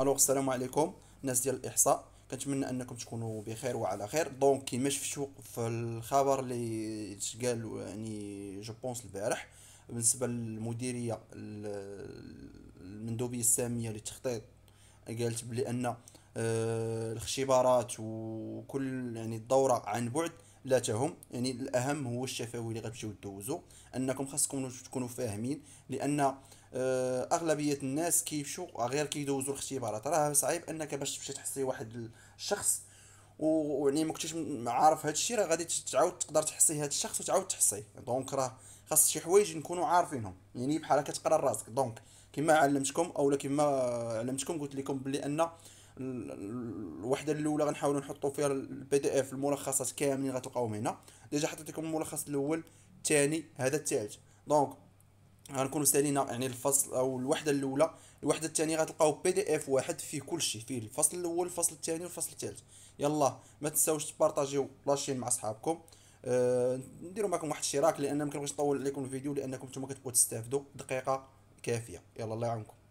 الو السلام عليكم ناس ديال الاحصاء كنتمنى انكم تكونوا بخير وعلى خير دونك كيما شفتوا في الخبر اللي تقال يعني جو بونس البارح بالنسبه للمديريه المندوبيه الساميه للتخطيط قالت بلي ان آه، الاختبارات وكل يعني الدوره عن بعد تهم يعني الاهم هو الشفوي اللي غتمشيو دوزو انكم خاصكم تكونوا فاهمين لان آه، اغلبيه الناس كيمشوا غير كيدوزوا الاختبارات راه صعيب انك باش تمشي تحصي واحد الشخص ويعني ما كنتيش عارف هذا الشيء راه غادي تعاود تقدر تحصي هذا الشخص وتعاود تحصي دونك راه خاص شي حوايج نكونوا عارفينهم يعني بحال كتقرا راسك دونك كما علمتكم اولا كما علمتكم قلت لكم بلي ان الوحده الاولى غنحاولوا نحطوا فيها البي دي اف الملخصات كاملين غتلقاوهم هنا ديجا حطيت لكم الملخص الاول الثاني هذا الثالث دونك غنكونوا سالينا يعني الفصل او الوحده الاولى الوحده الثانيه غتلقاو بي دي اف واحد فيه كلشي فيه الفصل الاول الفصل الثاني والفصل الثالث يلا ما تنساوش تبارطاجيو لاشين مع صحابكم أه نديروا معكم واحد الاشتراك لان ما كنبغيش نطول عليكم الفيديو لانكم نتوما كتبغوا تستافدوا دقيقه كافيه يلا الله يعاونكم